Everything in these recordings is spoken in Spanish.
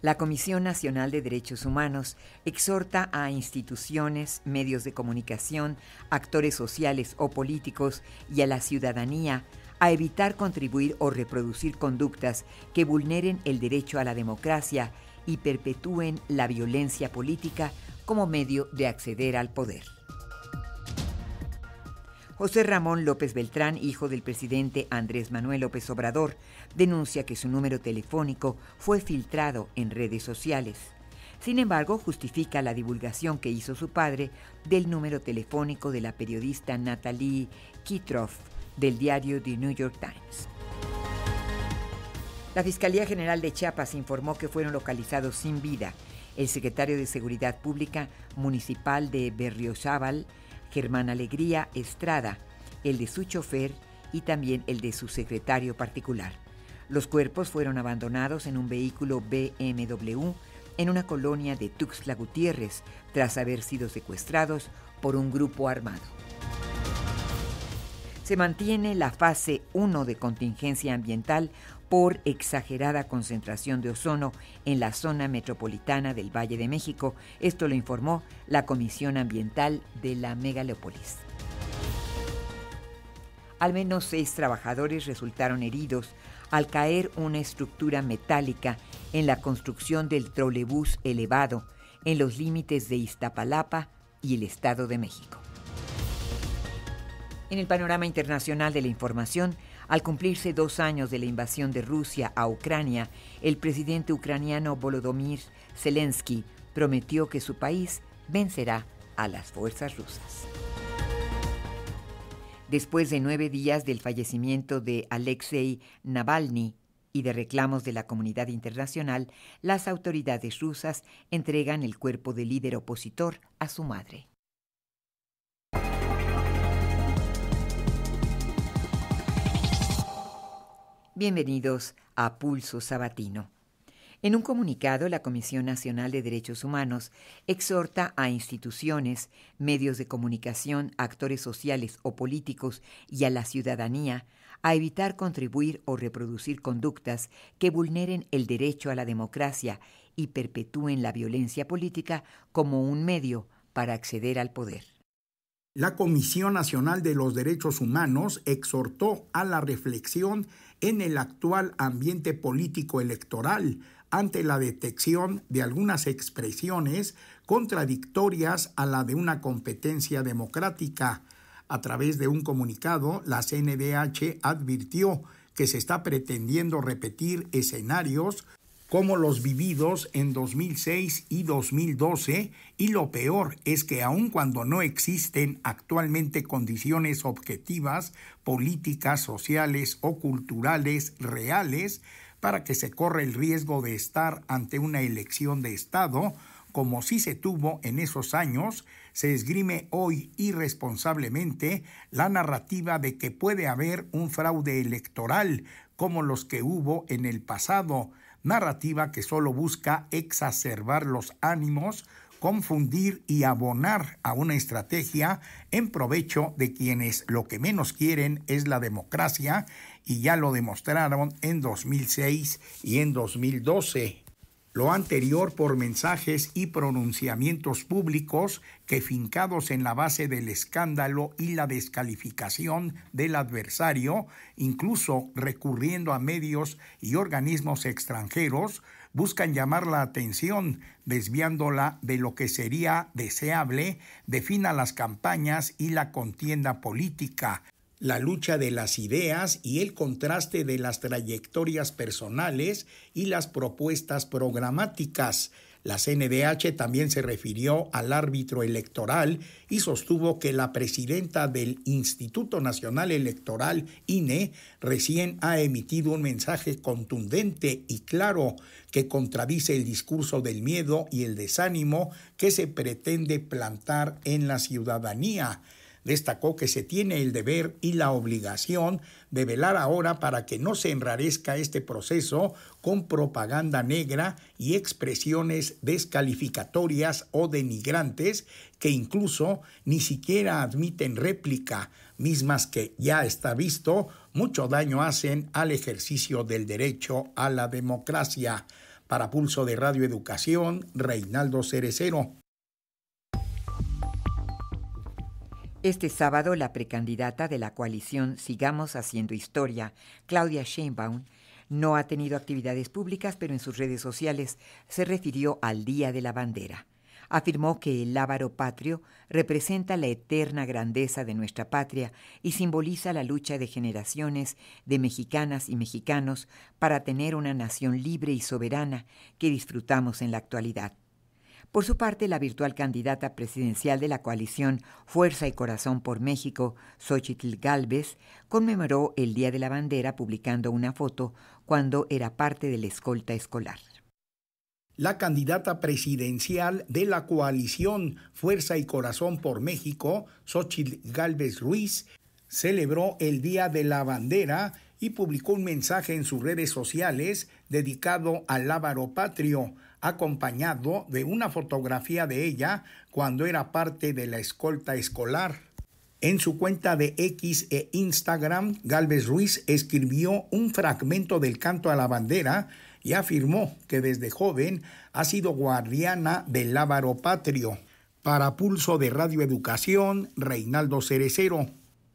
La Comisión Nacional de Derechos Humanos exhorta a instituciones, medios de comunicación, actores sociales o políticos y a la ciudadanía a evitar contribuir o reproducir conductas que vulneren el derecho a la democracia y perpetúen la violencia política como medio de acceder al poder. José Ramón López Beltrán, hijo del presidente Andrés Manuel López Obrador, denuncia que su número telefónico fue filtrado en redes sociales. Sin embargo, justifica la divulgación que hizo su padre del número telefónico de la periodista Natalie Kitroff del diario The New York Times. La Fiscalía General de Chiapas informó que fueron localizados sin vida el secretario de Seguridad Pública Municipal de Berriochaval, Germán Alegría Estrada, el de su chofer y también el de su secretario particular. Los cuerpos fueron abandonados en un vehículo BMW en una colonia de Tuxtla Gutiérrez tras haber sido secuestrados por un grupo armado. Se mantiene la fase 1 de contingencia ambiental por exagerada concentración de ozono en la zona metropolitana del Valle de México. Esto lo informó la Comisión Ambiental de la Megalópolis. Al menos seis trabajadores resultaron heridos al caer una estructura metálica en la construcción del trolebús elevado en los límites de Iztapalapa y el Estado de México. En el panorama internacional de la información, al cumplirse dos años de la invasión de Rusia a Ucrania, el presidente ucraniano Volodymyr Zelensky prometió que su país vencerá a las fuerzas rusas después de nueve días del fallecimiento de Alexei Navalny y de reclamos de la comunidad internacional, las autoridades rusas entregan el cuerpo del líder opositor a su madre. Bienvenidos a Pulso Sabatino. En un comunicado, la Comisión Nacional de Derechos Humanos exhorta a instituciones, medios de comunicación, actores sociales o políticos y a la ciudadanía a evitar contribuir o reproducir conductas que vulneren el derecho a la democracia y perpetúen la violencia política como un medio para acceder al poder. La Comisión Nacional de los Derechos Humanos exhortó a la reflexión en el actual ambiente político electoral ante la detección de algunas expresiones contradictorias a la de una competencia democrática. A través de un comunicado, la CNDH advirtió que se está pretendiendo repetir escenarios como los vividos en 2006 y 2012 y lo peor es que aun cuando no existen actualmente condiciones objetivas, políticas, sociales o culturales reales para que se corra el riesgo de estar ante una elección de Estado, como sí se tuvo en esos años, se esgrime hoy irresponsablemente la narrativa de que puede haber un fraude electoral como los que hubo en el pasado, narrativa que solo busca exacerbar los ánimos, confundir y abonar a una estrategia en provecho de quienes lo que menos quieren es la democracia y ya lo demostraron en 2006 y en 2012. Lo anterior por mensajes y pronunciamientos públicos que fincados en la base del escándalo y la descalificación del adversario, incluso recurriendo a medios y organismos extranjeros, buscan llamar la atención, desviándola de lo que sería deseable de las campañas y la contienda política, la lucha de las ideas y el contraste de las trayectorias personales y las propuestas programáticas. La CNDH también se refirió al árbitro electoral y sostuvo que la presidenta del Instituto Nacional Electoral, INE, recién ha emitido un mensaje contundente y claro que contradice el discurso del miedo y el desánimo que se pretende plantar en la ciudadanía. Destacó que se tiene el deber y la obligación de velar ahora para que no se enrarezca este proceso con propaganda negra y expresiones descalificatorias o denigrantes que incluso ni siquiera admiten réplica, mismas que ya está visto mucho daño hacen al ejercicio del derecho a la democracia. Para Pulso de Radio Educación, Reinaldo Cerecero. Este sábado, la precandidata de la coalición Sigamos Haciendo Historia, Claudia Sheinbaum, no ha tenido actividades públicas, pero en sus redes sociales se refirió al Día de la Bandera. Afirmó que el lábaro patrio representa la eterna grandeza de nuestra patria y simboliza la lucha de generaciones de mexicanas y mexicanos para tener una nación libre y soberana que disfrutamos en la actualidad. Por su parte, la virtual candidata presidencial de la coalición Fuerza y Corazón por México, Xochitl Galvez, conmemoró el Día de la Bandera publicando una foto cuando era parte de la escolta escolar. La candidata presidencial de la coalición Fuerza y Corazón por México, Xochitl Galvez Ruiz, celebró el Día de la Bandera y publicó un mensaje en sus redes sociales dedicado al lábaro patrio acompañado de una fotografía de ella cuando era parte de la escolta escolar. En su cuenta de X e Instagram, Galvez Ruiz escribió un fragmento del canto a la bandera y afirmó que desde joven ha sido guardiana del lábaro patrio. Para Pulso de Radio Educación, Reinaldo Cerecero.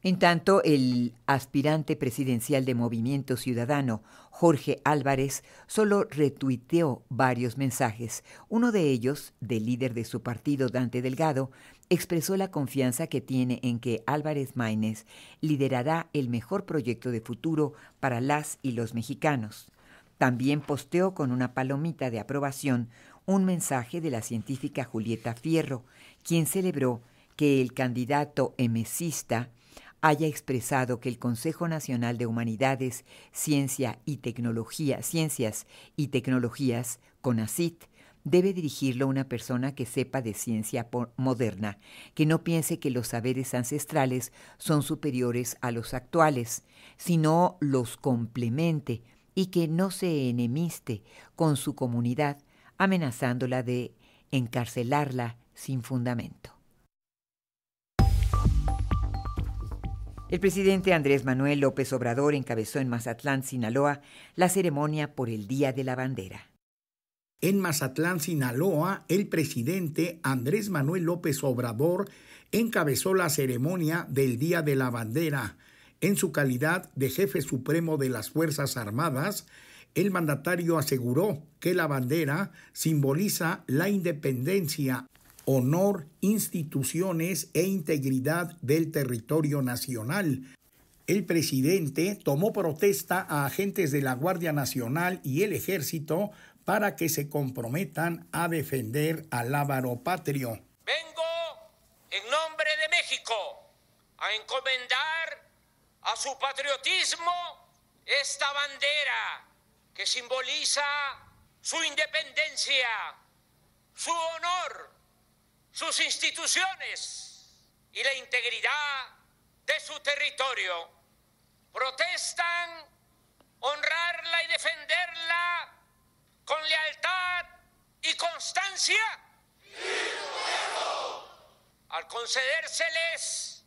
En tanto, el aspirante presidencial de Movimiento Ciudadano, Jorge Álvarez, solo retuiteó varios mensajes. Uno de ellos, del líder de su partido, Dante Delgado, expresó la confianza que tiene en que Álvarez Maínez liderará el mejor proyecto de futuro para las y los mexicanos. También posteó con una palomita de aprobación un mensaje de la científica Julieta Fierro, quien celebró que el candidato emesista haya expresado que el Consejo Nacional de Humanidades, Ciencia y Tecnología, Ciencias y Tecnologías, CONACIT, debe dirigirlo una persona que sepa de ciencia moderna, que no piense que los saberes ancestrales son superiores a los actuales, sino los complemente y que no se enemiste con su comunidad, amenazándola de encarcelarla sin fundamento. El presidente Andrés Manuel López Obrador encabezó en Mazatlán, Sinaloa, la ceremonia por el Día de la Bandera. En Mazatlán, Sinaloa, el presidente Andrés Manuel López Obrador encabezó la ceremonia del Día de la Bandera. En su calidad de jefe supremo de las Fuerzas Armadas, el mandatario aseguró que la bandera simboliza la independencia, honor, instituciones e integridad del territorio nacional. El presidente tomó protesta a agentes de la Guardia Nacional y el Ejército para que se comprometan a defender al ávaro patrio. Vengo en nombre de México a encomendar a su patriotismo esta bandera que simboliza su independencia, su honor sus instituciones y la integridad de su territorio. Protestan honrarla y defenderla con lealtad y constancia. Al concedérseles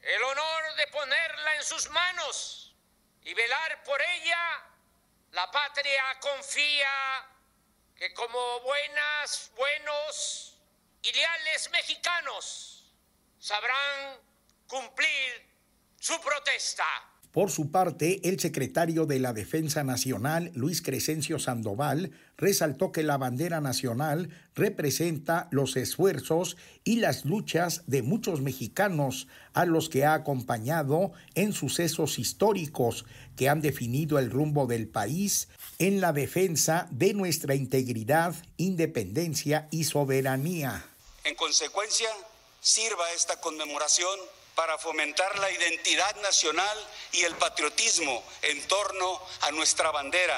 el honor de ponerla en sus manos y velar por ella, la patria confía que como buenas, buenos, Ideales mexicanos sabrán cumplir su protesta. Por su parte, el secretario de la Defensa Nacional, Luis Crescencio Sandoval, resaltó que la bandera nacional representa los esfuerzos y las luchas de muchos mexicanos a los que ha acompañado en sucesos históricos que han definido el rumbo del país en la defensa de nuestra integridad, independencia y soberanía. En consecuencia, sirva esta conmemoración para fomentar la identidad nacional y el patriotismo en torno a nuestra bandera,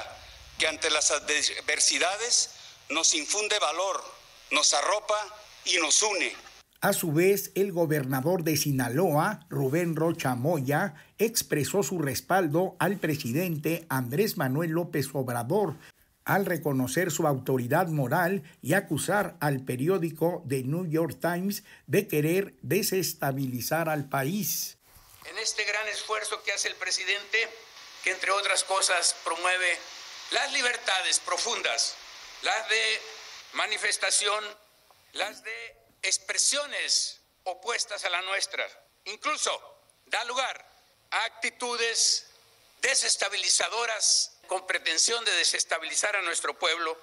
que ante las adversidades nos infunde valor, nos arropa y nos une. A su vez, el gobernador de Sinaloa, Rubén Rocha Moya, expresó su respaldo al presidente Andrés Manuel López Obrador al reconocer su autoridad moral y acusar al periódico The New York Times de querer desestabilizar al país. En este gran esfuerzo que hace el presidente, que entre otras cosas promueve las libertades profundas, las de manifestación, las de expresiones opuestas a la nuestra, incluso da lugar a actitudes desestabilizadoras con pretensión de desestabilizar a nuestro pueblo,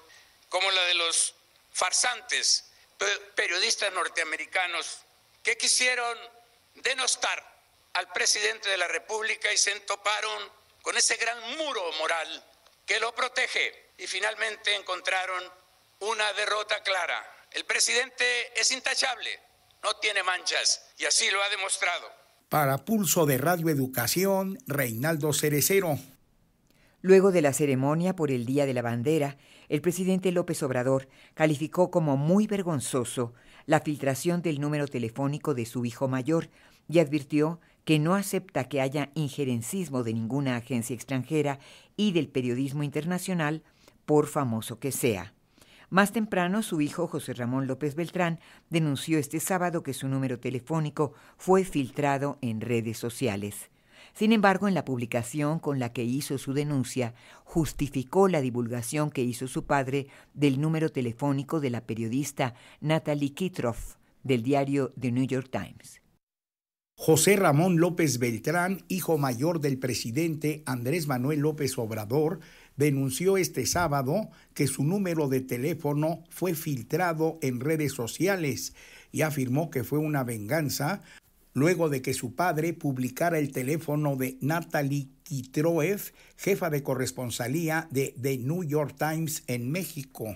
como la de los farsantes periodistas norteamericanos que quisieron denostar al presidente de la República y se entoparon con ese gran muro moral que lo protege y finalmente encontraron una derrota clara. El presidente es intachable, no tiene manchas y así lo ha demostrado. Para Pulso de Radio Educación, Reinaldo Cerecero. Luego de la ceremonia por el Día de la Bandera, el presidente López Obrador calificó como muy vergonzoso la filtración del número telefónico de su hijo mayor y advirtió que no acepta que haya injerencismo de ninguna agencia extranjera y del periodismo internacional, por famoso que sea. Más temprano, su hijo José Ramón López Beltrán denunció este sábado que su número telefónico fue filtrado en redes sociales. Sin embargo, en la publicación con la que hizo su denuncia, justificó la divulgación que hizo su padre del número telefónico de la periodista Natalie Kitroff del diario The New York Times. José Ramón López Beltrán, hijo mayor del presidente Andrés Manuel López Obrador, denunció este sábado que su número de teléfono fue filtrado en redes sociales y afirmó que fue una venganza luego de que su padre publicara el teléfono de Natalie Kitroev, jefa de corresponsalía de The New York Times en México.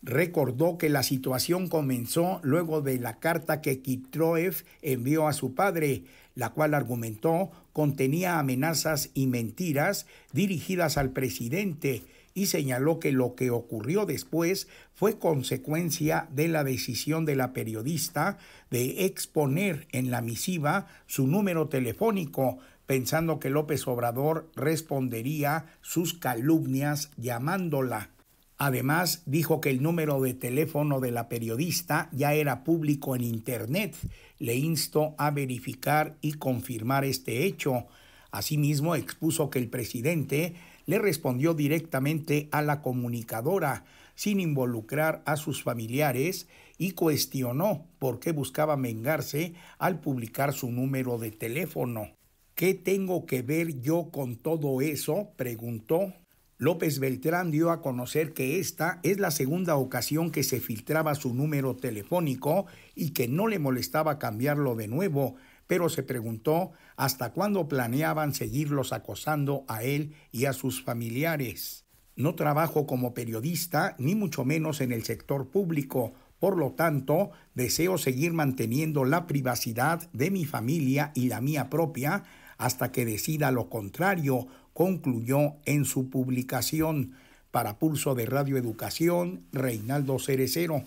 Recordó que la situación comenzó luego de la carta que Kitroev envió a su padre, la cual argumentó contenía amenazas y mentiras dirigidas al presidente, y señaló que lo que ocurrió después fue consecuencia de la decisión de la periodista de exponer en la misiva su número telefónico, pensando que López Obrador respondería sus calumnias llamándola. Además, dijo que el número de teléfono de la periodista ya era público en Internet. Le instó a verificar y confirmar este hecho. Asimismo, expuso que el presidente le respondió directamente a la comunicadora, sin involucrar a sus familiares, y cuestionó por qué buscaba vengarse al publicar su número de teléfono. ¿Qué tengo que ver yo con todo eso? preguntó. López Beltrán dio a conocer que esta es la segunda ocasión que se filtraba su número telefónico y que no le molestaba cambiarlo de nuevo, pero se preguntó hasta cuándo planeaban seguirlos acosando a él y a sus familiares. No trabajo como periodista, ni mucho menos en el sector público, por lo tanto, deseo seguir manteniendo la privacidad de mi familia y la mía propia hasta que decida lo contrario, concluyó en su publicación. Para Pulso de Radio Educación, Reinaldo Cerecero.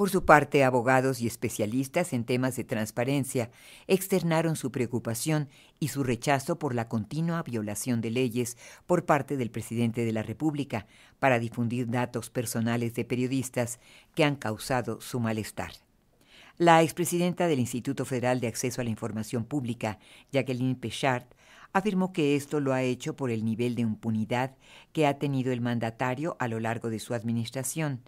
Por su parte, abogados y especialistas en temas de transparencia externaron su preocupación y su rechazo por la continua violación de leyes por parte del presidente de la República para difundir datos personales de periodistas que han causado su malestar. La expresidenta del Instituto Federal de Acceso a la Información Pública, Jacqueline Pechard, afirmó que esto lo ha hecho por el nivel de impunidad que ha tenido el mandatario a lo largo de su administración,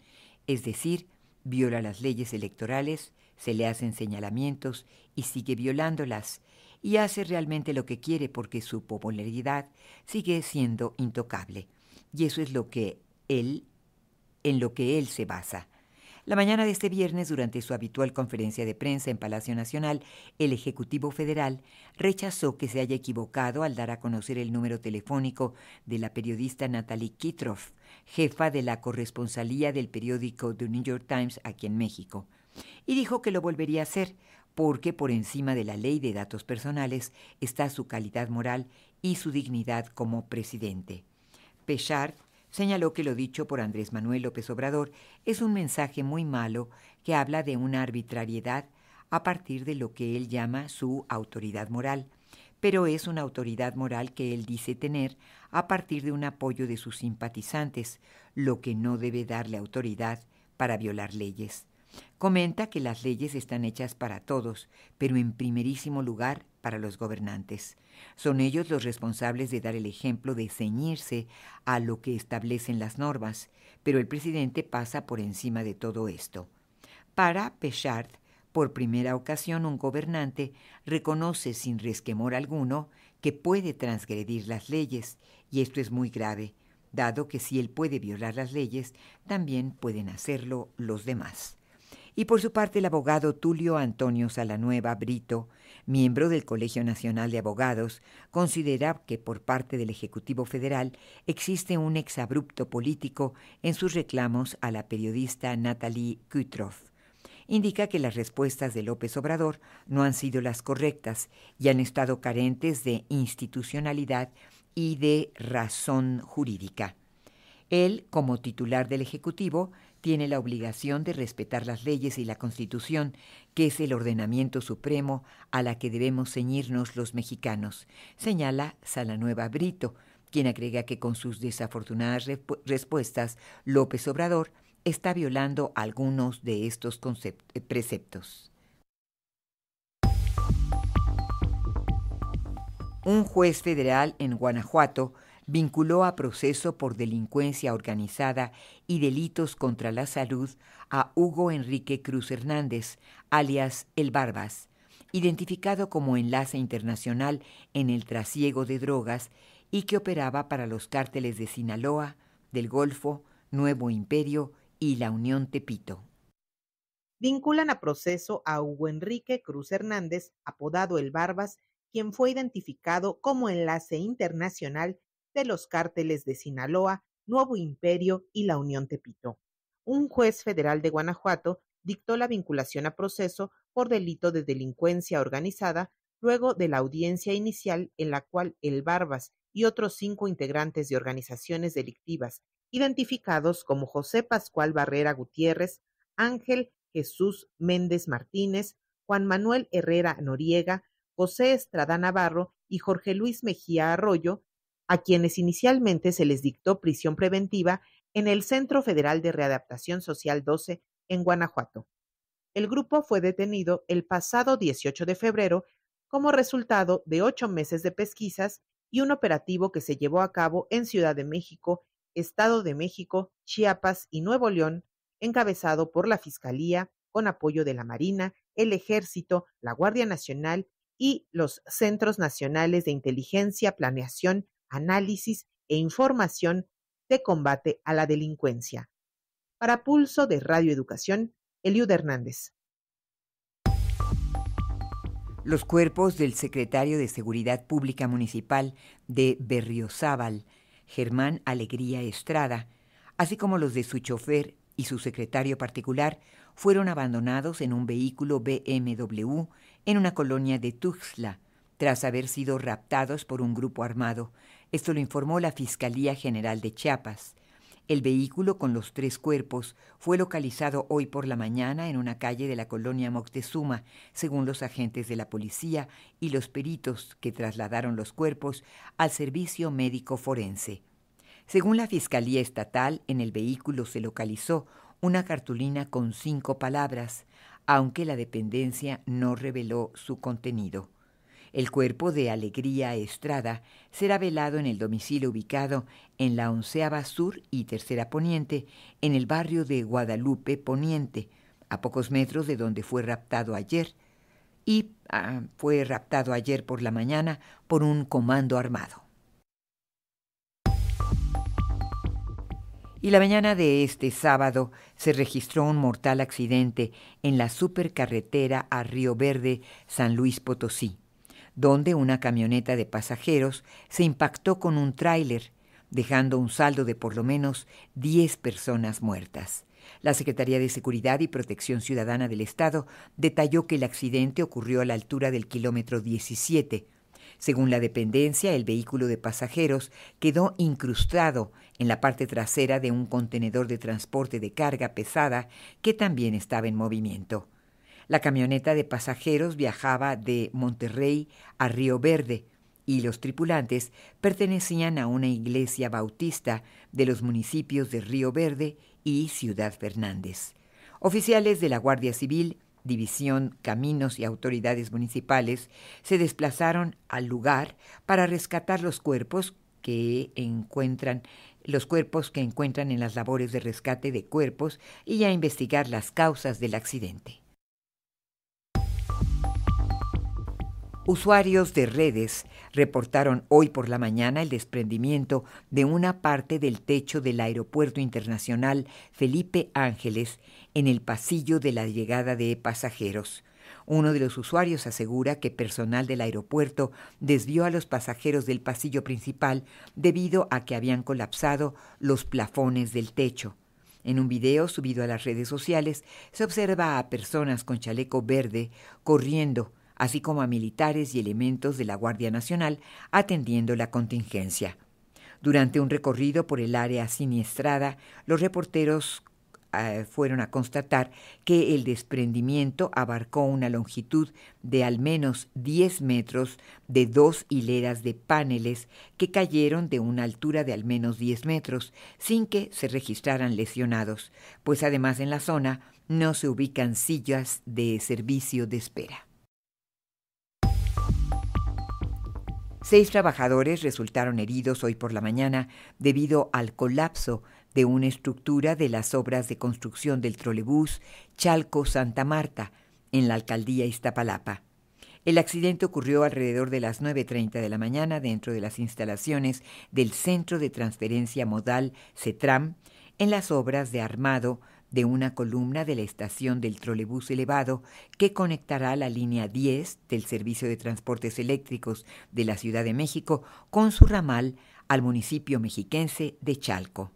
es decir, viola las leyes electorales, se le hacen señalamientos y sigue violándolas, y hace realmente lo que quiere porque su popularidad sigue siendo intocable. Y eso es lo que él, en lo que él se basa. La mañana de este viernes, durante su habitual conferencia de prensa en Palacio Nacional, el Ejecutivo Federal rechazó que se haya equivocado al dar a conocer el número telefónico de la periodista Natalie Kitroff, jefa de la corresponsalía del periódico The New York Times aquí en México, y dijo que lo volvería a hacer porque por encima de la ley de datos personales está su calidad moral y su dignidad como presidente. Señaló que lo dicho por Andrés Manuel López Obrador es un mensaje muy malo que habla de una arbitrariedad a partir de lo que él llama su autoridad moral, pero es una autoridad moral que él dice tener a partir de un apoyo de sus simpatizantes, lo que no debe darle autoridad para violar leyes. Comenta que las leyes están hechas para todos, pero en primerísimo lugar para los gobernantes. Son ellos los responsables de dar el ejemplo de ceñirse a lo que establecen las normas, pero el presidente pasa por encima de todo esto. Para Pechard, por primera ocasión un gobernante reconoce sin resquemor alguno que puede transgredir las leyes, y esto es muy grave, dado que si él puede violar las leyes, también pueden hacerlo los demás y por su parte el abogado Tulio Antonio Salanueva Brito, miembro del Colegio Nacional de Abogados, considera que por parte del Ejecutivo Federal existe un exabrupto político en sus reclamos a la periodista Natalie Kutroff. Indica que las respuestas de López Obrador no han sido las correctas y han estado carentes de institucionalidad y de razón jurídica. Él, como titular del Ejecutivo, tiene la obligación de respetar las leyes y la Constitución, que es el ordenamiento supremo a la que debemos ceñirnos los mexicanos, señala Salanueva Brito, quien agrega que con sus desafortunadas respuestas, López Obrador está violando algunos de estos eh, preceptos. Un juez federal en Guanajuato vinculó a proceso por delincuencia organizada y delitos contra la salud a Hugo Enrique Cruz Hernández, alias El Barbas, identificado como enlace internacional en el trasiego de drogas y que operaba para los cárteles de Sinaloa, del Golfo, Nuevo Imperio y la Unión Tepito. Vinculan a proceso a Hugo Enrique Cruz Hernández, apodado El Barbas, quien fue identificado como enlace internacional de los cárteles de Sinaloa, Nuevo Imperio y la Unión Tepito. Un juez federal de Guanajuato dictó la vinculación a proceso por delito de delincuencia organizada luego de la audiencia inicial en la cual el Barbas y otros cinco integrantes de organizaciones delictivas, identificados como José Pascual Barrera Gutiérrez, Ángel Jesús Méndez Martínez, Juan Manuel Herrera Noriega, José Estrada Navarro y Jorge Luis Mejía Arroyo, a quienes inicialmente se les dictó prisión preventiva en el Centro Federal de Readaptación Social 12 en Guanajuato. El grupo fue detenido el pasado 18 de febrero como resultado de ocho meses de pesquisas y un operativo que se llevó a cabo en Ciudad de México, Estado de México, Chiapas y Nuevo León, encabezado por la Fiscalía, con apoyo de la Marina, el Ejército, la Guardia Nacional y los Centros Nacionales de Inteligencia, Planeación análisis e información de combate a la delincuencia. Para Pulso de Radio Educación, Eliud Hernández. Los cuerpos del secretario de Seguridad Pública Municipal de Berriozábal, Germán Alegría Estrada, así como los de su chofer y su secretario particular, fueron abandonados en un vehículo BMW en una colonia de Tuxtla, tras haber sido raptados por un grupo armado esto lo informó la Fiscalía General de Chiapas. El vehículo con los tres cuerpos fue localizado hoy por la mañana en una calle de la colonia Moctezuma, según los agentes de la policía y los peritos que trasladaron los cuerpos al servicio médico forense. Según la Fiscalía Estatal, en el vehículo se localizó una cartulina con cinco palabras, aunque la dependencia no reveló su contenido. El cuerpo de Alegría Estrada será velado en el domicilio ubicado en la onceava sur y tercera poniente, en el barrio de Guadalupe Poniente, a pocos metros de donde fue raptado ayer, y ah, fue raptado ayer por la mañana por un comando armado. Y la mañana de este sábado se registró un mortal accidente en la supercarretera a Río Verde, San Luis Potosí donde una camioneta de pasajeros se impactó con un tráiler, dejando un saldo de por lo menos 10 personas muertas. La Secretaría de Seguridad y Protección Ciudadana del Estado detalló que el accidente ocurrió a la altura del kilómetro 17. Según la dependencia, el vehículo de pasajeros quedó incrustado en la parte trasera de un contenedor de transporte de carga pesada que también estaba en movimiento. La camioneta de pasajeros viajaba de Monterrey a Río Verde y los tripulantes pertenecían a una iglesia bautista de los municipios de Río Verde y Ciudad Fernández. Oficiales de la Guardia Civil, División, Caminos y autoridades municipales se desplazaron al lugar para rescatar los cuerpos que encuentran los cuerpos que encuentran en las labores de rescate de cuerpos y a investigar las causas del accidente. Usuarios de redes reportaron hoy por la mañana el desprendimiento de una parte del techo del Aeropuerto Internacional Felipe Ángeles en el pasillo de la llegada de pasajeros. Uno de los usuarios asegura que personal del aeropuerto desvió a los pasajeros del pasillo principal debido a que habían colapsado los plafones del techo. En un video subido a las redes sociales se observa a personas con chaleco verde corriendo así como a militares y elementos de la Guardia Nacional atendiendo la contingencia. Durante un recorrido por el área siniestrada, los reporteros eh, fueron a constatar que el desprendimiento abarcó una longitud de al menos 10 metros de dos hileras de paneles que cayeron de una altura de al menos 10 metros sin que se registraran lesionados, pues además en la zona no se ubican sillas de servicio de espera. Seis trabajadores resultaron heridos hoy por la mañana debido al colapso de una estructura de las obras de construcción del trolebús Chalco-Santa Marta en la alcaldía Iztapalapa. El accidente ocurrió alrededor de las 9.30 de la mañana dentro de las instalaciones del Centro de Transferencia Modal CETRAM en las obras de armado de una columna de la estación del trolebús elevado que conectará la línea 10 del Servicio de Transportes Eléctricos de la Ciudad de México con su ramal al municipio mexiquense de Chalco.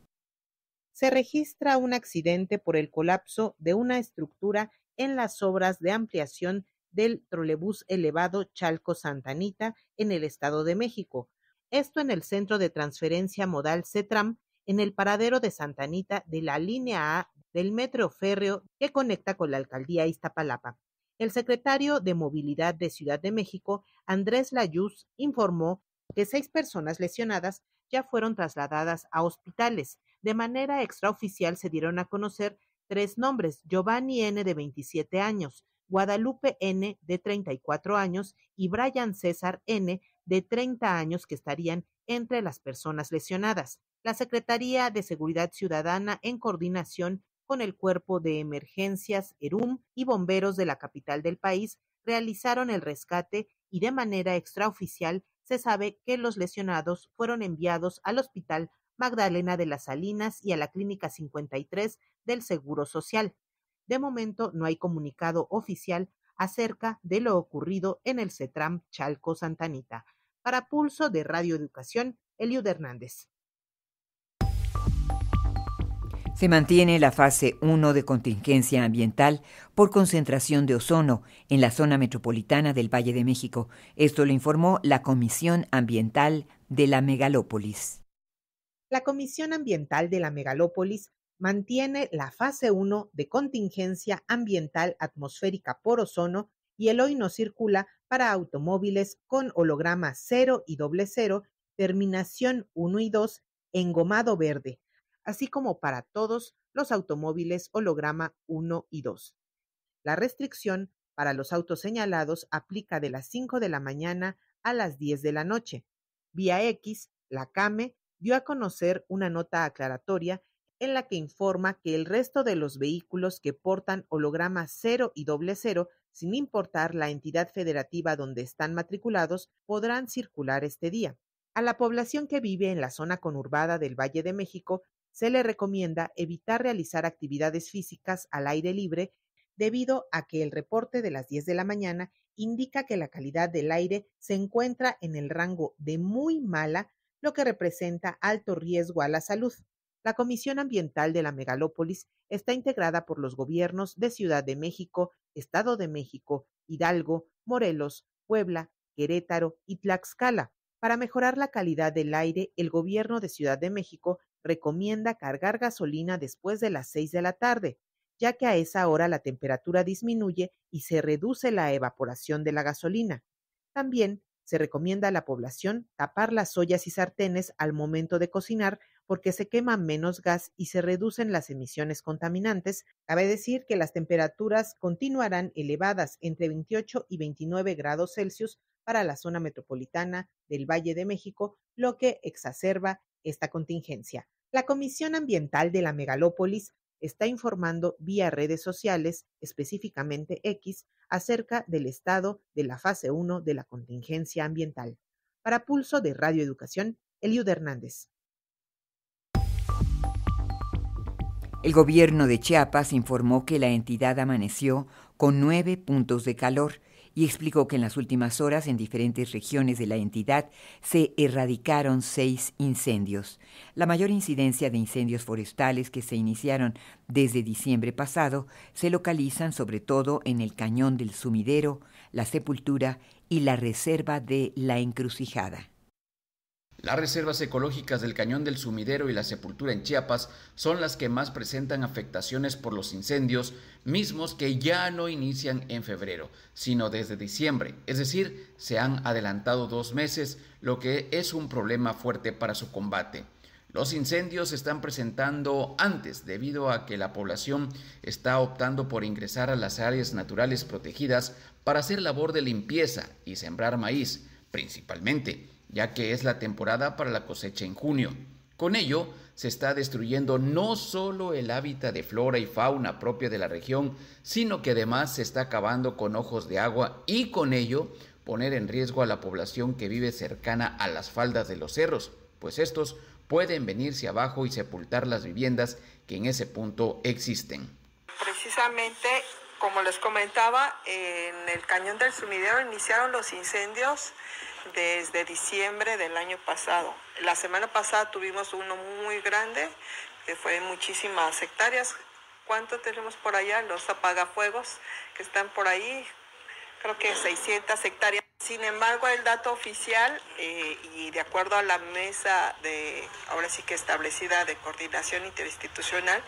Se registra un accidente por el colapso de una estructura en las obras de ampliación del trolebús elevado Chalco Santanita en el Estado de México. Esto en el centro de transferencia modal CETRAM en el paradero de Santanita de la línea A del metro férreo que conecta con la alcaldía Iztapalapa. El secretario de Movilidad de Ciudad de México, Andrés Layuz, informó que seis personas lesionadas ya fueron trasladadas a hospitales. De manera extraoficial se dieron a conocer tres nombres, Giovanni N. de 27 años, Guadalupe N. de 34 años y Brian César N. de 30 años que estarían entre las personas lesionadas. La Secretaría de Seguridad Ciudadana, en coordinación con el Cuerpo de Emergencias ERUM y bomberos de la capital del país realizaron el rescate y de manera extraoficial se sabe que los lesionados fueron enviados al hospital Magdalena de las Salinas y a la Clínica 53 del Seguro Social. De momento no hay comunicado oficial acerca de lo ocurrido en el CETRAM Chalco Santanita. Para Pulso de Radio Educación, Eliud Hernández. Se mantiene la fase 1 de contingencia ambiental por concentración de ozono en la zona metropolitana del Valle de México. Esto lo informó la Comisión Ambiental de la Megalópolis. La Comisión Ambiental de la Megalópolis mantiene la fase 1 de contingencia ambiental atmosférica por ozono y el hoy no circula para automóviles con holograma 0 y doble cero terminación 1 y 2, engomado verde así como para todos los automóviles holograma 1 y 2. La restricción para los autos señalados aplica de las 5 de la mañana a las 10 de la noche. Vía X, la CAME, dio a conocer una nota aclaratoria en la que informa que el resto de los vehículos que portan holograma 0 y doble 0, sin importar la entidad federativa donde están matriculados, podrán circular este día. A la población que vive en la zona conurbada del Valle de México se le recomienda evitar realizar actividades físicas al aire libre debido a que el reporte de las 10 de la mañana indica que la calidad del aire se encuentra en el rango de muy mala, lo que representa alto riesgo a la salud. La Comisión Ambiental de la Megalópolis está integrada por los gobiernos de Ciudad de México, Estado de México, Hidalgo, Morelos, Puebla, Querétaro y Tlaxcala. Para mejorar la calidad del aire, el gobierno de Ciudad de México recomienda cargar gasolina después de las 6 de la tarde, ya que a esa hora la temperatura disminuye y se reduce la evaporación de la gasolina. También se recomienda a la población tapar las ollas y sartenes al momento de cocinar porque se quema menos gas y se reducen las emisiones contaminantes. Cabe decir que las temperaturas continuarán elevadas entre 28 y 29 grados Celsius para la zona metropolitana del Valle de México, lo que exacerba esta contingencia. La Comisión Ambiental de la megalópolis está informando vía redes sociales, específicamente X, acerca del estado de la fase 1 de la contingencia ambiental. Para Pulso de Radio Educación, Eliud Hernández. El gobierno de Chiapas informó que la entidad amaneció con nueve puntos de calor, y explicó que en las últimas horas en diferentes regiones de la entidad se erradicaron seis incendios. La mayor incidencia de incendios forestales que se iniciaron desde diciembre pasado se localizan sobre todo en el Cañón del Sumidero, la Sepultura y la Reserva de la Encrucijada. Las reservas ecológicas del Cañón del Sumidero y la Sepultura en Chiapas son las que más presentan afectaciones por los incendios, mismos que ya no inician en febrero, sino desde diciembre, es decir, se han adelantado dos meses, lo que es un problema fuerte para su combate. Los incendios se están presentando antes debido a que la población está optando por ingresar a las áreas naturales protegidas para hacer labor de limpieza y sembrar maíz, principalmente ya que es la temporada para la cosecha en junio. Con ello, se está destruyendo no solo el hábitat de flora y fauna propia de la región, sino que además se está acabando con ojos de agua y con ello poner en riesgo a la población que vive cercana a las faldas de los cerros, pues estos pueden venirse abajo y sepultar las viviendas que en ese punto existen. Precisamente, como les comentaba, en el cañón del sumidero iniciaron los incendios desde diciembre del año pasado. La semana pasada tuvimos uno muy grande, que fue muchísimas hectáreas. ¿Cuánto tenemos por allá? Los apagafuegos que están por ahí, creo que 600 hectáreas. Sin embargo, el dato oficial eh, y de acuerdo a la mesa de, ahora sí que establecida de coordinación interinstitucional,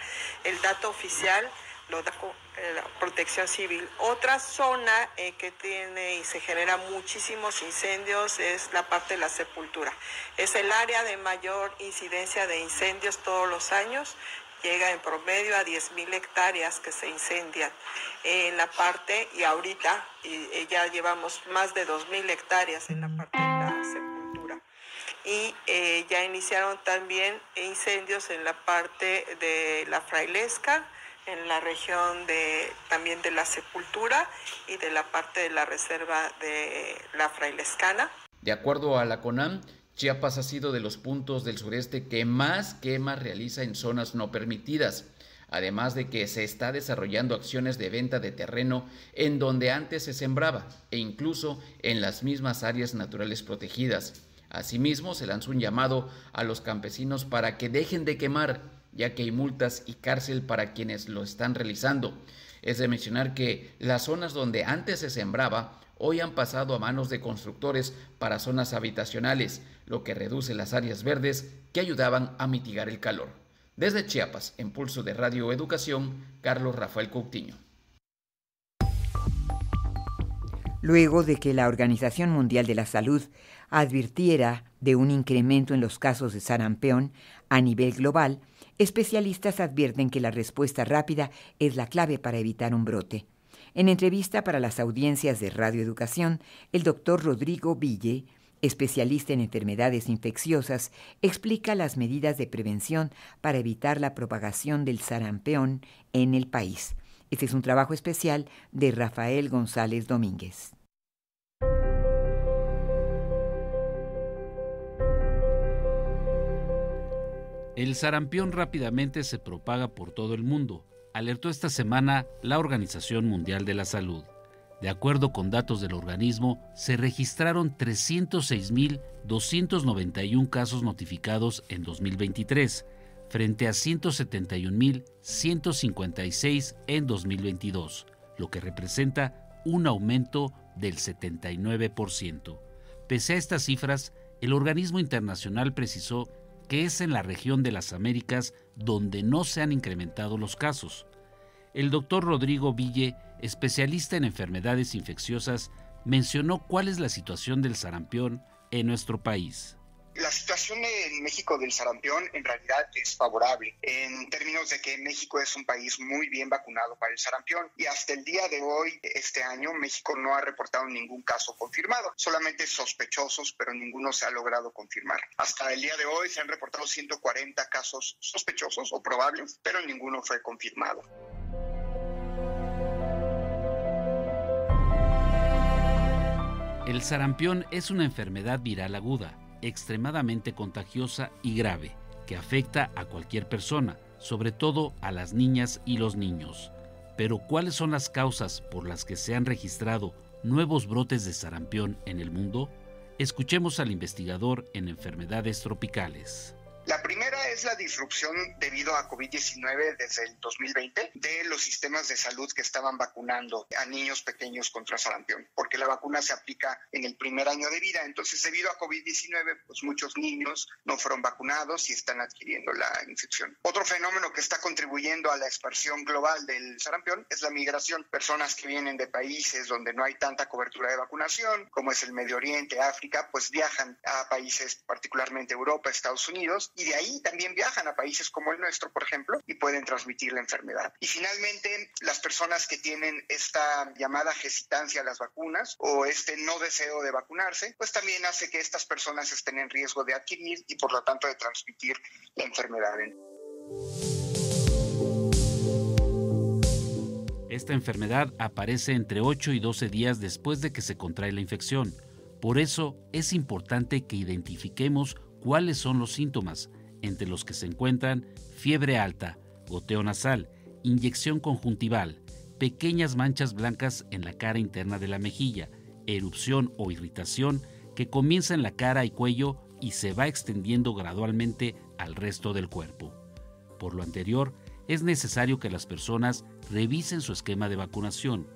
el dato oficial eh, la protección civil. Otra zona eh, que tiene y se genera muchísimos incendios es la parte de la sepultura. Es el área de mayor incidencia de incendios todos los años. Llega en promedio a 10.000 hectáreas que se incendian en la parte, y ahorita eh, ya llevamos más de 2.000 hectáreas en la parte de la sepultura y ya iniciaron también incendios en la parte de la frailesca, en la región de, también de la sepultura y de la parte de la reserva de la frailescana. De acuerdo a la CONAM, Chiapas ha sido de los puntos del sureste que más quema realiza en zonas no permitidas, además de que se está desarrollando acciones de venta de terreno en donde antes se sembraba e incluso en las mismas áreas naturales protegidas. Asimismo, se lanzó un llamado a los campesinos para que dejen de quemar ya que hay multas y cárcel para quienes lo están realizando. Es de mencionar que las zonas donde antes se sembraba hoy han pasado a manos de constructores para zonas habitacionales, lo que reduce las áreas verdes que ayudaban a mitigar el calor. Desde Chiapas, en pulso de Radio Educación, Carlos Rafael Coutinho. Luego de que la Organización Mundial de la Salud advirtiera de un incremento en los casos de sarampión a nivel global, Especialistas advierten que la respuesta rápida es la clave para evitar un brote. En entrevista para las audiencias de Radio Educación, el doctor Rodrigo Ville, especialista en enfermedades infecciosas, explica las medidas de prevención para evitar la propagación del sarampeón en el país. Este es un trabajo especial de Rafael González Domínguez. El sarampión rápidamente se propaga por todo el mundo, alertó esta semana la Organización Mundial de la Salud. De acuerdo con datos del organismo, se registraron 306.291 casos notificados en 2023, frente a 171.156 en 2022, lo que representa un aumento del 79%. Pese a estas cifras, el organismo internacional precisó que es en la región de las Américas donde no se han incrementado los casos. El doctor Rodrigo Ville, especialista en enfermedades infecciosas, mencionó cuál es la situación del sarampión en nuestro país. La situación en México del sarampión en realidad es favorable, en términos de que México es un país muy bien vacunado para el sarampión y hasta el día de hoy, este año, México no ha reportado ningún caso confirmado, solamente sospechosos, pero ninguno se ha logrado confirmar. Hasta el día de hoy se han reportado 140 casos sospechosos o probables, pero ninguno fue confirmado. El sarampión es una enfermedad viral aguda extremadamente contagiosa y grave, que afecta a cualquier persona, sobre todo a las niñas y los niños. Pero ¿cuáles son las causas por las que se han registrado nuevos brotes de sarampión en el mundo? Escuchemos al investigador en enfermedades tropicales. La primera la disrupción debido a COVID-19 desde el 2020 de los sistemas de salud que estaban vacunando a niños pequeños contra sarampión, porque la vacuna se aplica en el primer año de vida. Entonces, debido a COVID-19, pues muchos niños no fueron vacunados y están adquiriendo la infección. Otro fenómeno que está contribuyendo a la expansión global del sarampión es la migración. Personas que vienen de países donde no hay tanta cobertura de vacunación, como es el Medio Oriente, África, pues viajan a países, particularmente Europa, Estados Unidos, y de ahí también viajan a países como el nuestro, por ejemplo, y pueden transmitir la enfermedad. Y finalmente, las personas que tienen esta llamada hesitancia a las vacunas o este no deseo de vacunarse, pues también hace que estas personas estén en riesgo de adquirir y por lo tanto de transmitir la enfermedad. Esta enfermedad aparece entre 8 y 12 días después de que se contrae la infección. Por eso es importante que identifiquemos cuáles son los síntomas, entre los que se encuentran fiebre alta, goteo nasal, inyección conjuntival, pequeñas manchas blancas en la cara interna de la mejilla, erupción o irritación que comienza en la cara y cuello y se va extendiendo gradualmente al resto del cuerpo. Por lo anterior, es necesario que las personas revisen su esquema de vacunación.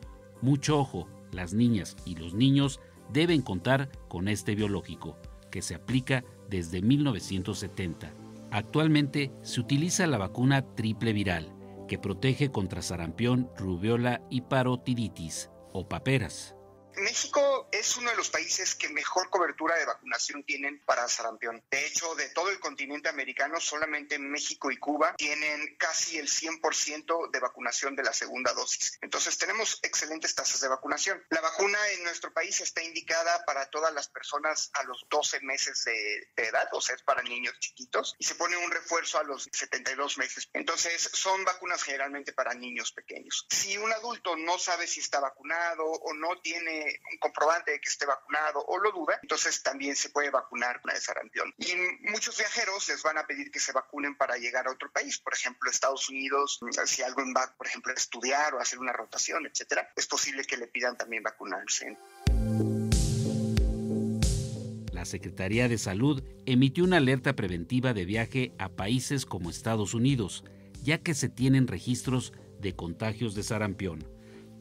Mucho ojo, las niñas y los niños deben contar con este biológico, que se aplica desde 1970. Actualmente se utiliza la vacuna triple viral, que protege contra sarampión, rubiola y parotiditis o paperas. México es uno de los países que mejor cobertura de vacunación tienen para sarampión. De hecho, de todo el continente americano, solamente México y Cuba tienen casi el 100% de vacunación de la segunda dosis. Entonces, tenemos excelentes tasas de vacunación. La vacuna en nuestro país está indicada para todas las personas a los 12 meses de, edad, o sea, es para niños chiquitos, y se pone un refuerzo a los 72 meses. Entonces, son vacunas generalmente para niños pequeños. Si un adulto no sabe si está vacunado o no tiene un comprobante de que esté vacunado o lo duda, entonces también se puede vacunar con el sarampión. Y muchos viajeros les van a pedir que se vacunen para llegar a otro país, por ejemplo, Estados Unidos, si alguien va, por ejemplo, a estudiar o hacer una rotación, etcétera, es posible que le pidan también vacunarse. La Secretaría de Salud emitió una alerta preventiva de viaje a países como Estados Unidos, ya que se tienen registros de contagios de sarampión.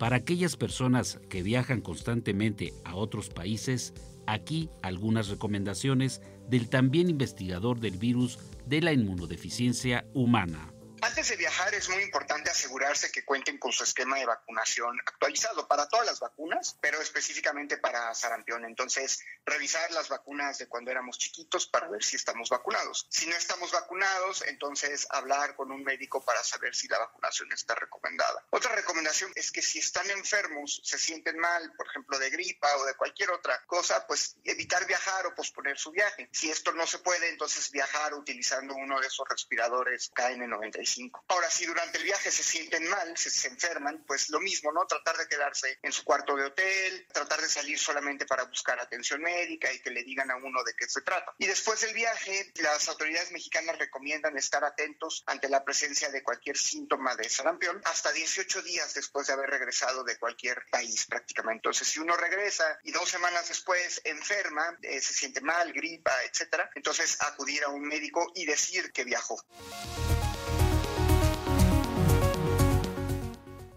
Para aquellas personas que viajan constantemente a otros países, aquí algunas recomendaciones del también investigador del virus de la inmunodeficiencia humana. Antes de viajar es muy importante asegurarse que cuenten con su esquema de vacunación actualizado para todas las vacunas, pero específicamente para sarampión. Entonces, revisar las vacunas de cuando éramos chiquitos para ver si estamos vacunados. Si no estamos vacunados, entonces hablar con un médico para saber si la vacunación está recomendada. Otra recomendación es que si están enfermos, se sienten mal, por ejemplo, de gripa o de cualquier otra cosa, pues evitar viajar o posponer su viaje. Si esto no se puede, entonces viajar utilizando uno de esos respiradores KN95 Ahora, si durante el viaje se sienten mal, se, enferman, pues lo mismo, ¿no? Tratar de quedarse en su cuarto de hotel, tratar de salir solamente para buscar atención médica y que le digan a uno de qué se trata. Y después del viaje, las autoridades mexicanas recomiendan estar atentos ante la presencia de cualquier síntoma de sarampión hasta 18 días después de haber regresado de cualquier país prácticamente. Entonces, si uno regresa y dos semanas después enferma, eh, se siente mal, gripa, etcétera, entonces acudir a un médico y decir que viajó.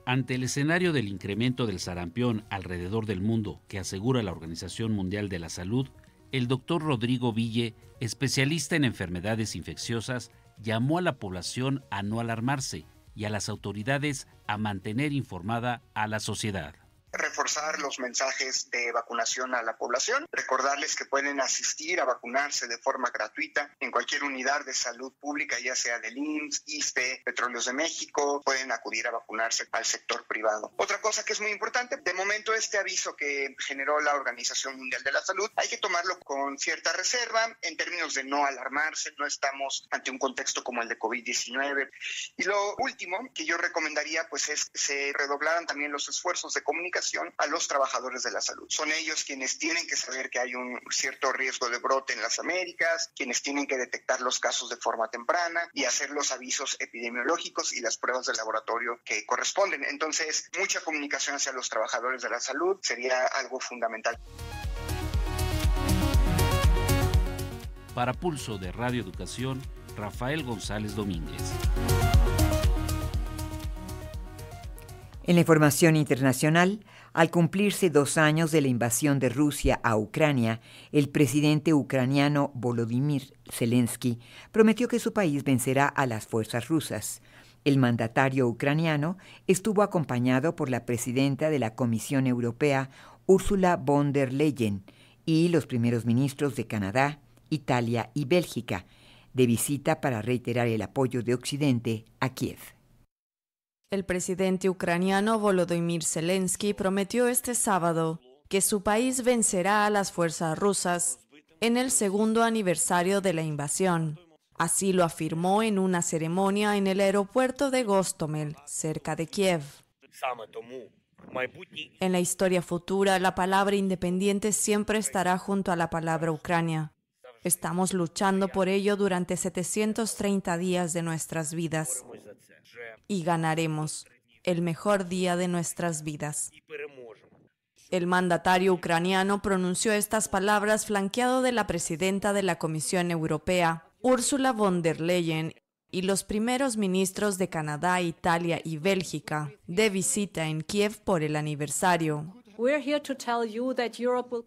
Ante el escenario del incremento del sarampión alrededor del mundo que asegura la Organización Mundial de la Salud, el doctor Rodrigo Ville, especialista en enfermedades infecciosas, llamó a la población a no alarmarse y a las autoridades a mantener informada a la sociedad reforzar los mensajes de vacunación a la población, recordarles que pueden asistir a vacunarse de forma gratuita en cualquier unidad de salud pública, ya sea del IMSS, ISPE, Petróleos de México, pueden acudir a vacunarse al sector privado. Otra cosa que es muy importante, de momento este aviso que generó la Organización Mundial de la Salud, hay que tomarlo con cierta reserva en términos de no alarmarse, no estamos ante un contexto como el de COVID-19. Y lo último que yo recomendaría pues es que se redoblaran también los esfuerzos de comunicación a los trabajadores de la salud. Son ellos quienes tienen que saber que hay un cierto riesgo de brote en las Américas, quienes tienen que detectar los casos de forma temprana y hacer los avisos epidemiológicos y las pruebas de laboratorio que corresponden. Entonces, mucha comunicación hacia los trabajadores de la salud sería algo fundamental. Para pulso de Radio Educación, Rafael González Domínguez. En la información internacional, al cumplirse dos años de la invasión de Rusia a Ucrania, el presidente ucraniano Volodymyr Zelensky prometió que su país vencerá a las fuerzas rusas. El mandatario ucraniano estuvo acompañado por la presidenta de la Comisión Europea, Ursula von der Leyen, y los primeros ministros de Canadá, Italia y Bélgica, de visita para reiterar el apoyo de Occidente a Kiev. El presidente ucraniano Volodymyr Zelensky prometió este sábado que su país vencerá a las fuerzas rusas en el segundo aniversario de la invasión. Así lo afirmó en una ceremonia en el aeropuerto de Gostomel, cerca de Kiev. En la historia futura, la palabra independiente siempre estará junto a la palabra Ucrania. Estamos luchando por ello durante 730 días de nuestras vidas y ganaremos el mejor día de nuestras vidas. El mandatario ucraniano pronunció estas palabras flanqueado de la presidenta de la Comisión Europea, Ursula von der Leyen, y los primeros ministros de Canadá, Italia y Bélgica, de visita en Kiev por el aniversario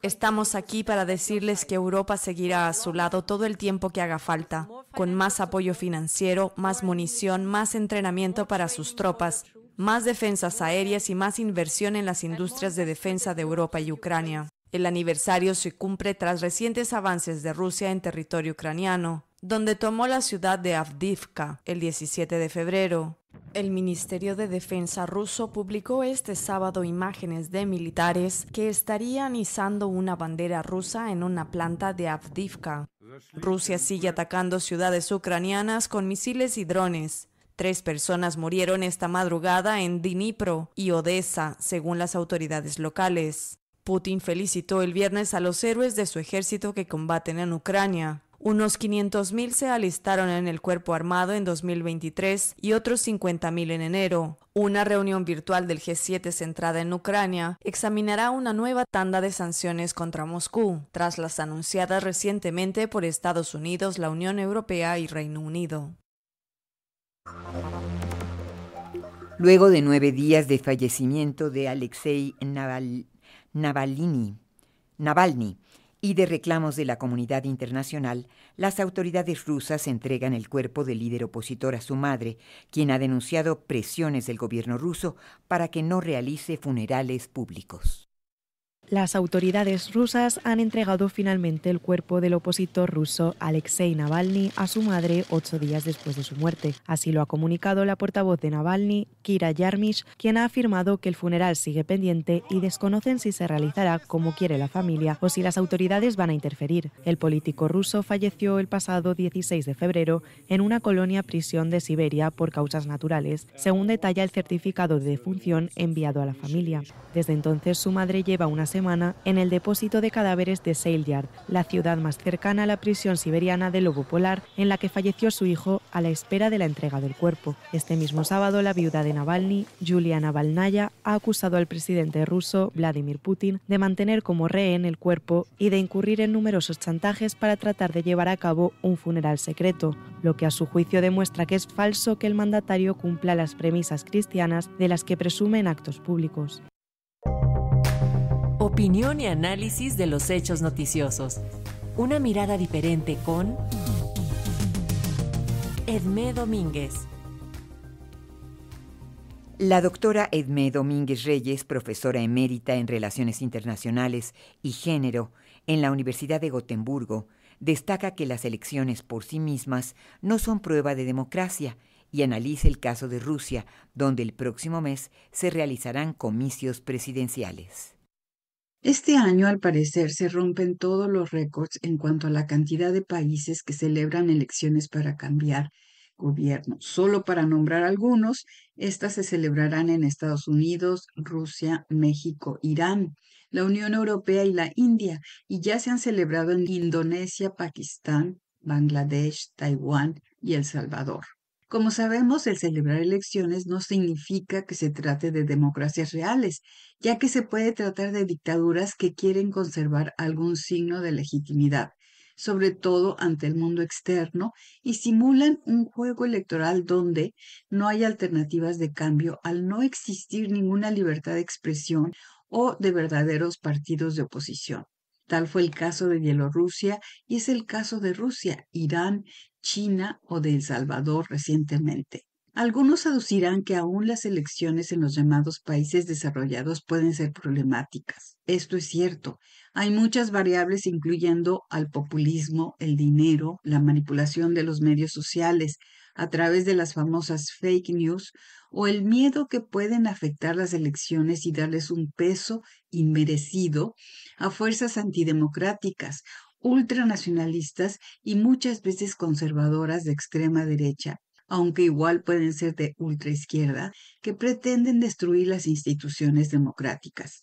Estamos aquí para decirles que Europa seguirá a su lado todo el tiempo que haga falta, con más apoyo financiero, más munición, más entrenamiento para sus tropas, más defensas aéreas y más inversión en las industrias de defensa de Europa y Ucrania. El aniversario se cumple tras recientes avances de Rusia en territorio ucraniano, donde tomó la ciudad de Avdivka el 17 de febrero, el Ministerio de Defensa ruso publicó este sábado imágenes de militares que estarían izando una bandera rusa en una planta de Avdivka. Rusia sigue atacando ciudades ucranianas con misiles y drones. Tres personas murieron esta madrugada en Dnipro y Odessa, según las autoridades locales. Putin felicitó el viernes a los héroes de su ejército que combaten en Ucrania. Unos 500.000 se alistaron en el cuerpo armado en 2023 y otros 50.000 en enero. Una reunión virtual del G7 centrada en Ucrania examinará una nueva tanda de sanciones contra Moscú, tras las anunciadas recientemente por Estados Unidos, la Unión Europea y Reino Unido. Luego de nueve días de fallecimiento de Alexei Navalny y de reclamos de la comunidad internacional, las autoridades rusas entregan el cuerpo del líder opositor a su madre, quien ha denunciado presiones del gobierno ruso para que no realice funerales públicos. Las autoridades rusas han entregado finalmente el cuerpo del opositor ruso Alexei Navalny a su madre ocho días después de su muerte. Así lo ha comunicado la portavoz de Navalny, Kira Yarmish, quien ha afirmado que el funeral sigue pendiente y desconocen si se realizará como quiere la familia o si las autoridades van a interferir. El político ruso falleció el pasado 16 de febrero en una colonia prisión de Siberia por causas naturales, según detalla el certificado de defunción enviado a la familia. Desde entonces su madre lleva una en el depósito de cadáveres de sail la ciudad más cercana a la prisión siberiana de Lobo Polar, en la que falleció su hijo a la espera de la entrega del cuerpo. Este mismo sábado, la viuda de Navalny, Yulia Navalnaya, ha acusado al presidente ruso, Vladimir Putin, de mantener como rehén el cuerpo y de incurrir en numerosos chantajes para tratar de llevar a cabo un funeral secreto, lo que a su juicio demuestra que es falso que el mandatario cumpla las premisas cristianas de las que presume en actos públicos opinión y análisis de los hechos noticiosos. Una mirada diferente con Edmé Domínguez. La doctora Edmé Domínguez Reyes, profesora emérita en Relaciones Internacionales y Género en la Universidad de Gotemburgo, destaca que las elecciones por sí mismas no son prueba de democracia y analiza el caso de Rusia, donde el próximo mes se realizarán comicios presidenciales. Este año, al parecer, se rompen todos los récords en cuanto a la cantidad de países que celebran elecciones para cambiar gobierno. Solo para nombrar algunos, estas se celebrarán en Estados Unidos, Rusia, México, Irán, la Unión Europea y la India, y ya se han celebrado en Indonesia, Pakistán, Bangladesh, Taiwán y El Salvador. Como sabemos, el celebrar elecciones no significa que se trate de democracias reales, ya que se puede tratar de dictaduras que quieren conservar algún signo de legitimidad, sobre todo ante el mundo externo, y simulan un juego electoral donde no hay alternativas de cambio al no existir ninguna libertad de expresión o de verdaderos partidos de oposición. Tal fue el caso de Bielorrusia y es el caso de Rusia, Irán, China o de El Salvador recientemente. Algunos aducirán que aún las elecciones en los llamados países desarrollados pueden ser problemáticas. Esto es cierto. Hay muchas variables incluyendo al populismo, el dinero, la manipulación de los medios sociales a través de las famosas fake news o el miedo que pueden afectar las elecciones y darles un peso inmerecido a fuerzas antidemocráticas ultranacionalistas y muchas veces conservadoras de extrema derecha, aunque igual pueden ser de ultraizquierda, que pretenden destruir las instituciones democráticas.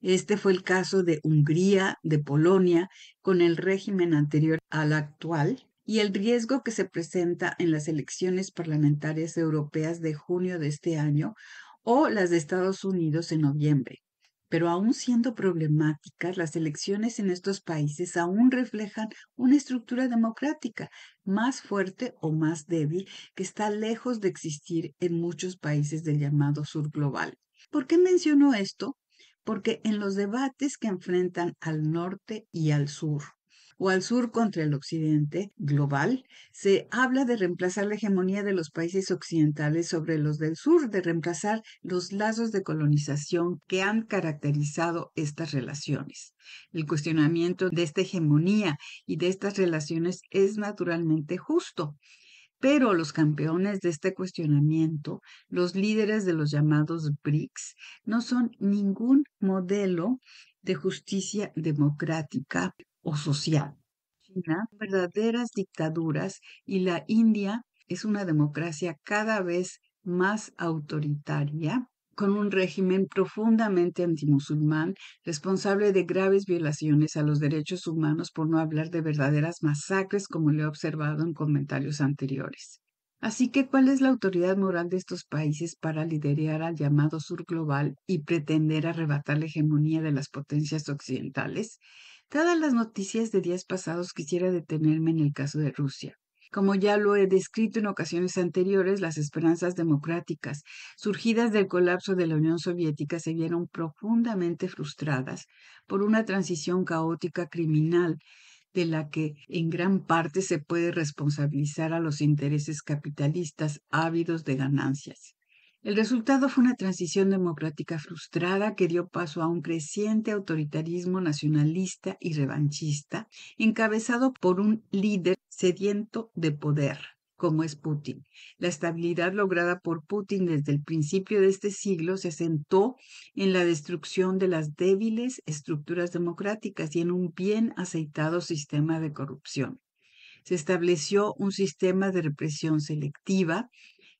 Este fue el caso de Hungría, de Polonia, con el régimen anterior al actual, y el riesgo que se presenta en las elecciones parlamentarias europeas de junio de este año o las de Estados Unidos en noviembre. Pero aún siendo problemáticas, las elecciones en estos países aún reflejan una estructura democrática más fuerte o más débil que está lejos de existir en muchos países del llamado sur global. ¿Por qué menciono esto? Porque en los debates que enfrentan al norte y al sur, o al sur contra el occidente global, se habla de reemplazar la hegemonía de los países occidentales sobre los del sur, de reemplazar los lazos de colonización que han caracterizado estas relaciones. El cuestionamiento de esta hegemonía y de estas relaciones es naturalmente justo. Pero los campeones de este cuestionamiento, los líderes de los llamados BRICS, no son ningún modelo de justicia democrática o social. China, verdaderas dictaduras y la India es una democracia cada vez más autoritaria, con un régimen profundamente antimusulmán, responsable de graves violaciones a los derechos humanos, por no hablar de verdaderas masacres, como le he observado en comentarios anteriores. Así que, ¿cuál es la autoridad moral de estos países para liderar al llamado sur global y pretender arrebatar la hegemonía de las potencias occidentales? Dadas las noticias de días pasados, quisiera detenerme en el caso de Rusia. Como ya lo he descrito en ocasiones anteriores, las esperanzas democráticas surgidas del colapso de la Unión Soviética se vieron profundamente frustradas por una transición caótica criminal de la que en gran parte se puede responsabilizar a los intereses capitalistas ávidos de ganancias. El resultado fue una transición democrática frustrada que dio paso a un creciente autoritarismo nacionalista y revanchista, encabezado por un líder sediento de poder, como es Putin. La estabilidad lograda por Putin desde el principio de este siglo se asentó en la destrucción de las débiles estructuras democráticas y en un bien aceitado sistema de corrupción. Se estableció un sistema de represión selectiva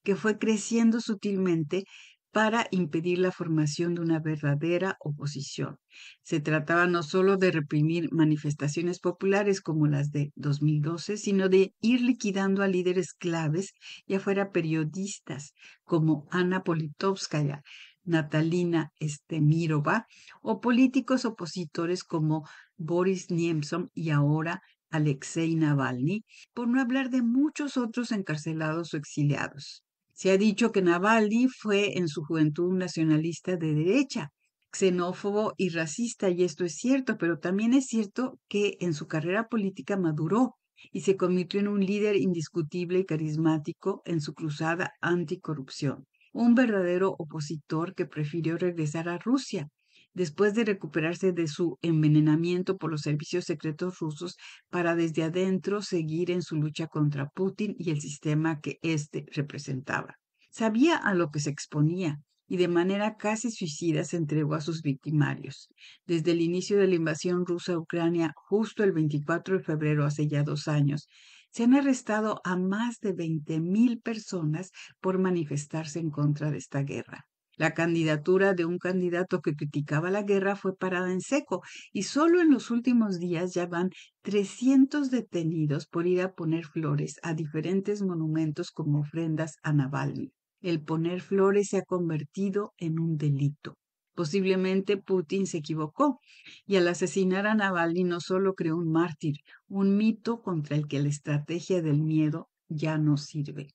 que fue creciendo sutilmente para impedir la formación de una verdadera oposición. Se trataba no solo de reprimir manifestaciones populares como las de 2012, sino de ir liquidando a líderes claves, ya fuera periodistas como Ana Politkovskaya, Natalina Estemirova, o políticos opositores como Boris Nemtsov y ahora Alexei Navalny, por no hablar de muchos otros encarcelados o exiliados. Se ha dicho que Navalny fue en su juventud nacionalista de derecha, xenófobo y racista, y esto es cierto, pero también es cierto que en su carrera política maduró y se convirtió en un líder indiscutible y carismático en su cruzada anticorrupción, un verdadero opositor que prefirió regresar a Rusia después de recuperarse de su envenenamiento por los servicios secretos rusos para desde adentro seguir en su lucha contra Putin y el sistema que éste representaba. Sabía a lo que se exponía y de manera casi suicida se entregó a sus victimarios. Desde el inicio de la invasión rusa a Ucrania, justo el 24 de febrero, hace ya dos años, se han arrestado a más de 20.000 personas por manifestarse en contra de esta guerra. La candidatura de un candidato que criticaba la guerra fue parada en seco y solo en los últimos días ya van 300 detenidos por ir a poner flores a diferentes monumentos como ofrendas a Navalny. El poner flores se ha convertido en un delito. Posiblemente Putin se equivocó y al asesinar a Navalny no solo creó un mártir, un mito contra el que la estrategia del miedo ya no sirve.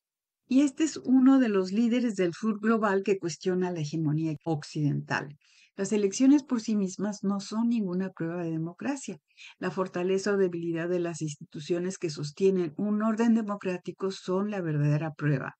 Y este es uno de los líderes del sur global que cuestiona la hegemonía occidental. Las elecciones por sí mismas no son ninguna prueba de democracia. La fortaleza o debilidad de las instituciones que sostienen un orden democrático son la verdadera prueba.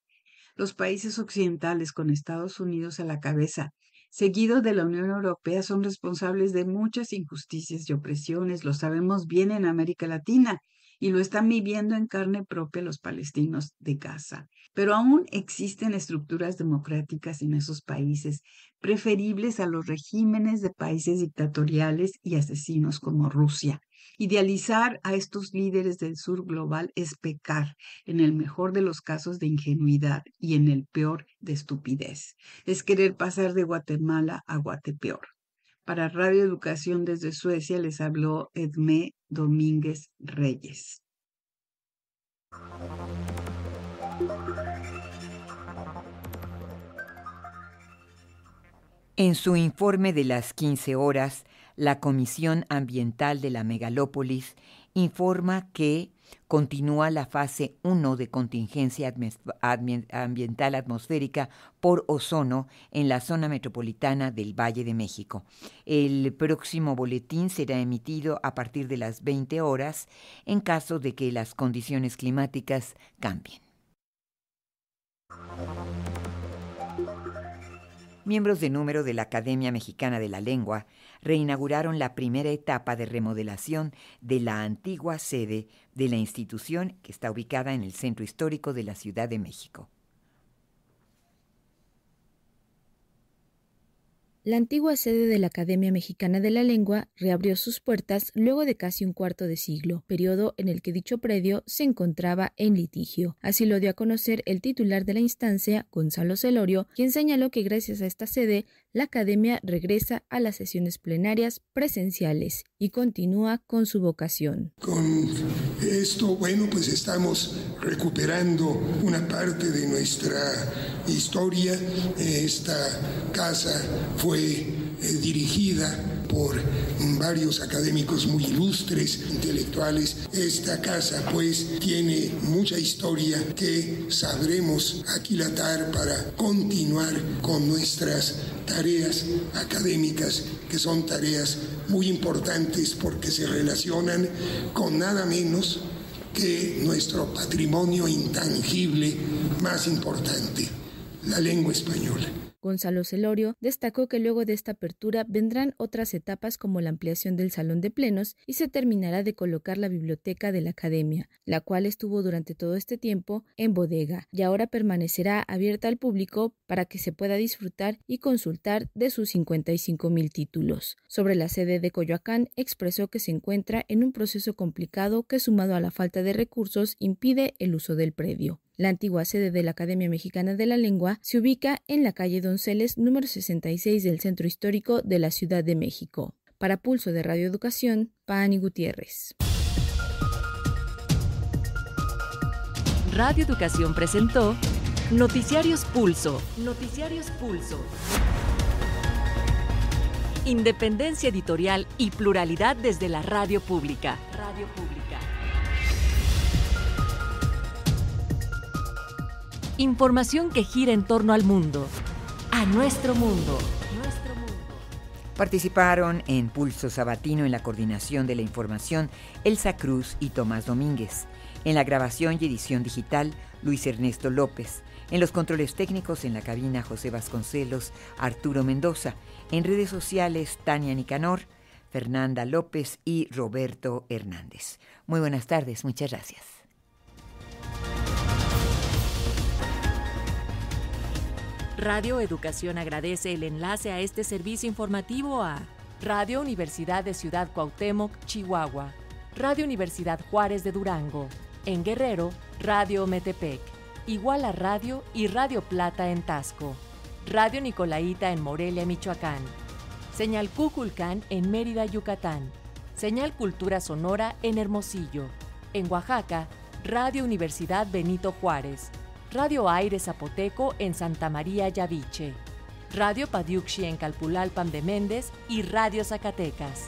Los países occidentales, con Estados Unidos a la cabeza, seguido de la Unión Europea, son responsables de muchas injusticias y opresiones. Lo sabemos bien en América Latina y lo están viviendo en carne propia los palestinos de Gaza. Pero aún existen estructuras democráticas en esos países, preferibles a los regímenes de países dictatoriales y asesinos como Rusia. Idealizar a estos líderes del sur global es pecar, en el mejor de los casos de ingenuidad y en el peor de estupidez. Es querer pasar de Guatemala a Guatepeor. Para Radio Educación desde Suecia les habló Edmé Domínguez Reyes. En su informe de las 15 horas, la Comisión Ambiental de la Megalópolis informa que Continúa la fase 1 de contingencia ambiental atmosférica por ozono en la zona metropolitana del Valle de México. El próximo boletín será emitido a partir de las 20 horas en caso de que las condiciones climáticas cambien. Miembros de número de la Academia Mexicana de la Lengua reinauguraron la primera etapa de remodelación de la antigua sede de la institución que está ubicada en el centro histórico de la Ciudad de México. La antigua sede de la Academia Mexicana de la Lengua reabrió sus puertas luego de casi un cuarto de siglo, periodo en el que dicho predio se encontraba en litigio. Así lo dio a conocer el titular de la instancia, Gonzalo Celorio, quien señaló que gracias a esta sede, la Academia regresa a las sesiones plenarias presenciales y continúa con su vocación. Esto, bueno, pues estamos recuperando una parte de nuestra historia. Esta casa fue dirigida por varios académicos muy ilustres, intelectuales. Esta casa pues tiene mucha historia que sabremos aquilatar para continuar con nuestras tareas académicas, que son tareas muy importantes porque se relacionan con nada menos que nuestro patrimonio intangible más importante, la lengua española. Gonzalo Celorio destacó que luego de esta apertura vendrán otras etapas como la ampliación del salón de plenos y se terminará de colocar la biblioteca de la academia, la cual estuvo durante todo este tiempo en bodega y ahora permanecerá abierta al público para que se pueda disfrutar y consultar de sus 55.000 mil títulos. Sobre la sede de Coyoacán, expresó que se encuentra en un proceso complicado que sumado a la falta de recursos impide el uso del predio. La antigua sede de la Academia Mexicana de la Lengua se ubica en la calle Donceles número 66 del Centro Histórico de la Ciudad de México. Para Pulso de Radio Educación, Pani Gutiérrez. Radio Educación presentó Noticiarios Pulso. Noticiarios Pulso. Independencia editorial y pluralidad desde la radio pública. Radio pública. Información que gira en torno al mundo, a nuestro mundo. Participaron en Pulso Sabatino en la coordinación de la información Elsa Cruz y Tomás Domínguez. En la grabación y edición digital, Luis Ernesto López. En los controles técnicos en la cabina, José Vasconcelos, Arturo Mendoza. En redes sociales, Tania Nicanor, Fernanda López y Roberto Hernández. Muy buenas tardes, muchas gracias. Radio Educación agradece el enlace a este servicio informativo a Radio Universidad de Ciudad Cuauhtémoc, Chihuahua, Radio Universidad Juárez de Durango, en Guerrero, Radio Metepec, Iguala Radio y Radio Plata en Tasco, Radio Nicolaita en Morelia, Michoacán, Señal Cuculcán en Mérida, Yucatán, Señal Cultura Sonora en Hermosillo, en Oaxaca, Radio Universidad Benito Juárez, Radio Aires Zapoteco en Santa María Yaviche, Radio Padiuxi en Calpulalpan de Méndez y Radio Zacatecas.